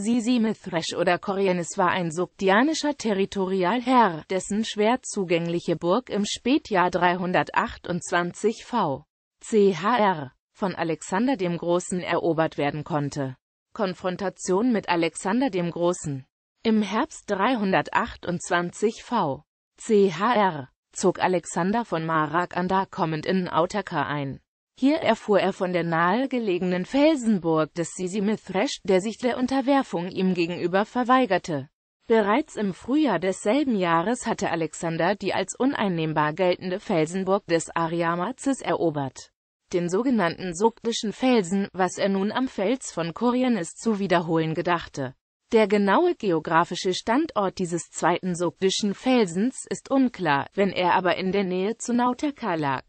Sisimithresh oder Corienes war ein subdianischer Territorialherr, dessen schwer zugängliche Burg im Spätjahr 328 v. chr. von Alexander dem Großen erobert werden konnte. Konfrontation mit Alexander dem Großen Im Herbst 328 v. chr. zog Alexander von Marak an kommend in Autaka ein. Hier erfuhr er von der nahegelegenen Felsenburg des Sisimithresh, der sich der Unterwerfung ihm gegenüber verweigerte. Bereits im Frühjahr desselben Jahres hatte Alexander die als uneinnehmbar geltende Felsenburg des Ariamazes erobert, den sogenannten Sogdischen Felsen, was er nun am Fels von Koryanis zu wiederholen gedachte. Der genaue geografische Standort dieses zweiten Sogdischen Felsens ist unklar, wenn er aber in der Nähe zu Nautaka lag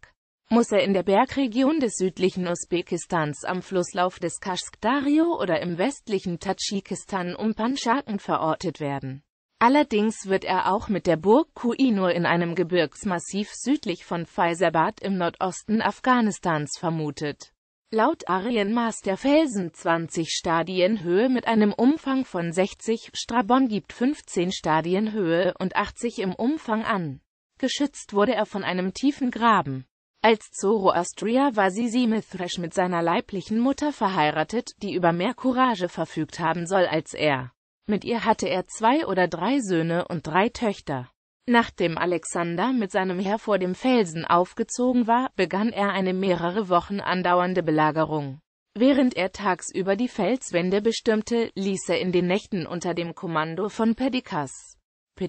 muss er in der Bergregion des südlichen Usbekistans am Flusslauf des Kaschkdario oder im westlichen Tadschikistan um Panschaken verortet werden. Allerdings wird er auch mit der Burg Kuinur in einem Gebirgsmassiv südlich von Faisabad im Nordosten Afghanistans vermutet. Laut Arienmaß der Felsen 20 Stadien Höhe mit einem Umfang von 60, Strabon gibt 15 Stadien Höhe und 80 im Umfang an. Geschützt wurde er von einem tiefen Graben. Als Zoroastria war Sisymithresh mit seiner leiblichen Mutter verheiratet, die über mehr Courage verfügt haben soll als er. Mit ihr hatte er zwei oder drei Söhne und drei Töchter. Nachdem Alexander mit seinem Heer vor dem Felsen aufgezogen war, begann er eine mehrere Wochen andauernde Belagerung. Während er tagsüber die Felswände bestürmte, ließ er in den Nächten unter dem Kommando von Pedikas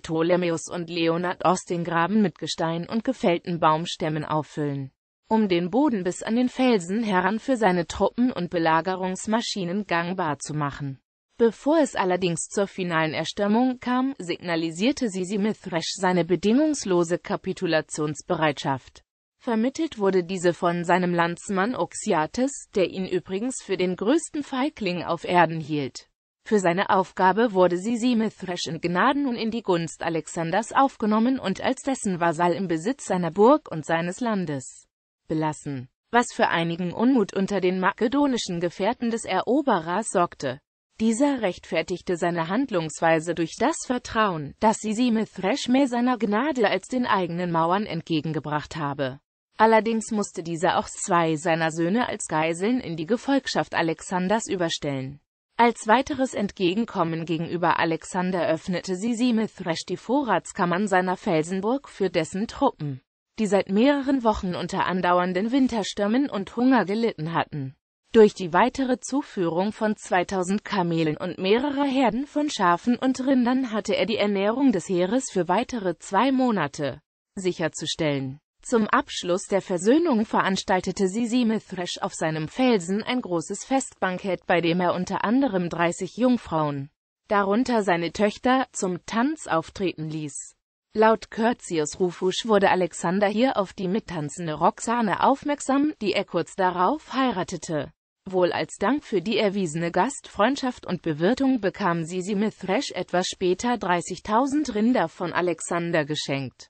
Ptolemäus und Leonard aus den Graben mit Gestein und gefällten Baumstämmen auffüllen um den Boden bis an den Felsen heran für seine Truppen und Belagerungsmaschinen gangbar zu machen. Bevor es allerdings zur finalen Erstürmung kam, signalisierte Sisi Mithresh seine bedingungslose Kapitulationsbereitschaft. Vermittelt wurde diese von seinem Landsmann Oxiates, der ihn übrigens für den größten Feigling auf Erden hielt. Für seine Aufgabe wurde Sisymithresh in Gnaden und in die Gunst Alexanders aufgenommen und als dessen Vasall im Besitz seiner Burg und seines Landes belassen, was für einigen Unmut unter den makedonischen Gefährten des Eroberers sorgte. Dieser rechtfertigte seine Handlungsweise durch das Vertrauen, das Sisymithresh mehr seiner Gnade als den eigenen Mauern entgegengebracht habe. Allerdings musste dieser auch zwei seiner Söhne als Geiseln in die Gefolgschaft Alexanders überstellen. Als weiteres Entgegenkommen gegenüber Alexander öffnete sie Simithresh die Vorratskammern seiner Felsenburg für dessen Truppen, die seit mehreren Wochen unter andauernden Winterstürmen und Hunger gelitten hatten. Durch die weitere Zuführung von 2000 Kamelen und mehrerer Herden von Schafen und Rindern hatte er die Ernährung des Heeres für weitere zwei Monate sicherzustellen. Zum Abschluss der Versöhnung veranstaltete Sisime Thresh auf seinem Felsen ein großes Festbankett, bei dem er unter anderem 30 Jungfrauen, darunter seine Töchter, zum Tanz auftreten ließ. Laut Curtius Rufusch wurde Alexander hier auf die mittanzende Roxane aufmerksam, die er kurz darauf heiratete. Wohl als Dank für die erwiesene Gastfreundschaft und Bewirtung bekam Sisime Thresh etwas später 30.000 Rinder von Alexander geschenkt.